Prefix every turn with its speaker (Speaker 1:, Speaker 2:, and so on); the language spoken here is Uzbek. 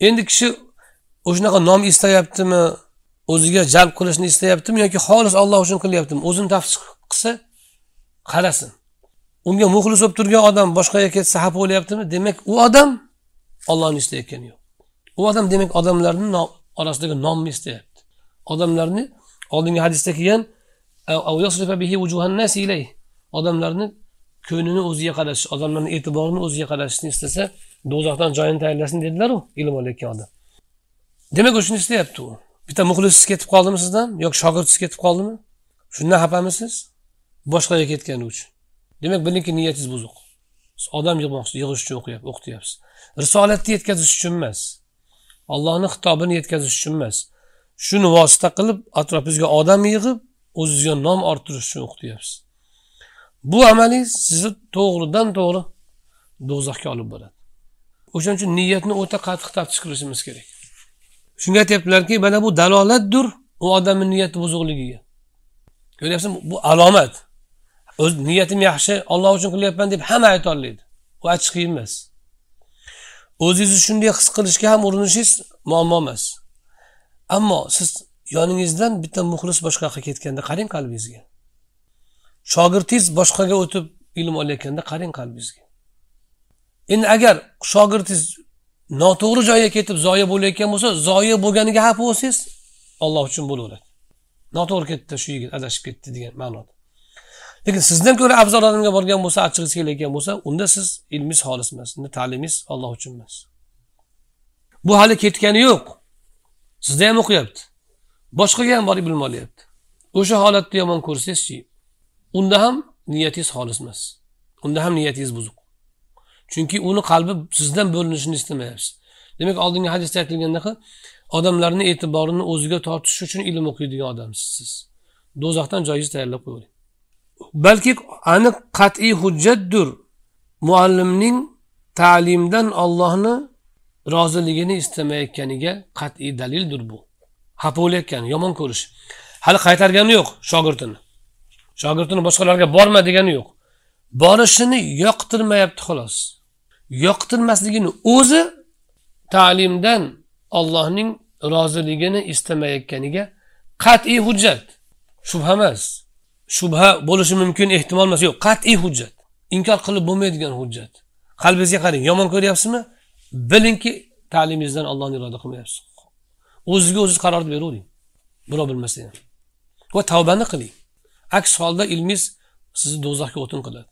Speaker 1: endi kishi o'shanaqa nom istayaptimi o'ziga jalb qilishni istayaptimi yoki xolis olloh uchun qilyaptimi o'zini tafsir qilsa qarasin unga muxlis bo'lib turgan odam boshqaga ketsa xafa bo'lyaptimi demak u odam ollohni istayotgani yo'q u odam demak odamlarni orasidagi nomni istayapti odamlarni oldingi hadisda kelgan odamlarni ko'nglini o'ziga qaratish odamlarni e'tiborini o'ziga qaratishni istasa do'zaxdan joyini tayyorlasin dedilaru ilm olayotgan odam demak shuni istayapti u bitta muxlisiz ketib qoldimi sizdan yoki shogirdsiz ketib qoldimi shundan xafamisiz boshqaga ketgani uchun demak bilingki niyatingiz buzuq odam yig'moqchi yig'ish uchun o'qityapsiz risolatni yetkazish uchun emas allohni xitobini yetkazish uchun emas shuni vosita qilib atrofingizga odam yig'ib o'zizga nom orttirish uchun o'qityapsiz bu amalingiz sizni to'g'ridan to'g'ri do'zaxga olib boradi o'shaning uchun niyatni o'ta qattiq taftish qilishimiz kerak shunga aytyaptilarki mana bu dalolatdir u odamni niyati buzuqligiga ko'ryapsizmi bu alomat o'z niyatim yaxshi olloh uchun qilyapman deb hamma olmaydi u achchiq emas o'zingizni shunday his qilishga ham urinishingiz muammo emas ammo siz yoningizdan bitta muxlis boshqa yoqqa ketganda qarang qalbingizga shogirdingiz boshqaga o'tib ilm olayotganda qarang qalbingizga endi agar shogirdingiz noto'g'ri joyga ketib zoya bo'layotgan bo'lsa zoya bo'lganiga xafa bo'lsangiz olloh uchun bo'laveradi noto'g'ri ketdi shu yigit adashib ketdi degan ma'noda lekin sizdan ko'ra afzal odamga borgan bo'lsa achchig'ingiz kelayotgan bo'lsa unda siz ilmingiz xolis emas unda ta'limingiz olloh uchun emas bu hali ketgani yo'q sizda ham o'qiyapti boshqaga ham borib bilim olyapti o'sha holatni yomon ko'rsangiz unda ham niyatingiz xolis emas unda ham niyatingiz buzuq chunki uni qalbi sizdan bo'linishini istamayapsiz demak oldingi hadisda aytilgandaqa odamlarni e'tiborini o'ziga tortish uchun ilm o'qiydigan odamsiz siz do'zaxdan joyingizni tayyorlab qo'yavering balki aniq qat'iy hujjatdir muallimning ta'limdan ollohni roziligini istamayotganiga qat'iy dalildir bu xafa bo'layotgani yomon ko'rish hali qaytargani yo'q shogirdini shogirdini boshqalarga borma degani yo'q borishini yoqtirmayapti xolos yoqtirmasligini o'zi ta'limdan Allohning roziligini istamayotganiga qat'iy hujjat shubha emas shubha bo'lishi mumkin ehtimol emas yo'q qat'iy hujjat inkor qilib bo'lmaydigan hujjat qalbingizga qarang yomon ko'ryapsizmi bilingki ta'limingizdan ollohni iroda qilmayapsiz o'zizga o'ziz qaror beravering birov bilmasa ham va tavbani qiling aks holda ilmingiz sizni do'zaxga o'tin qiladi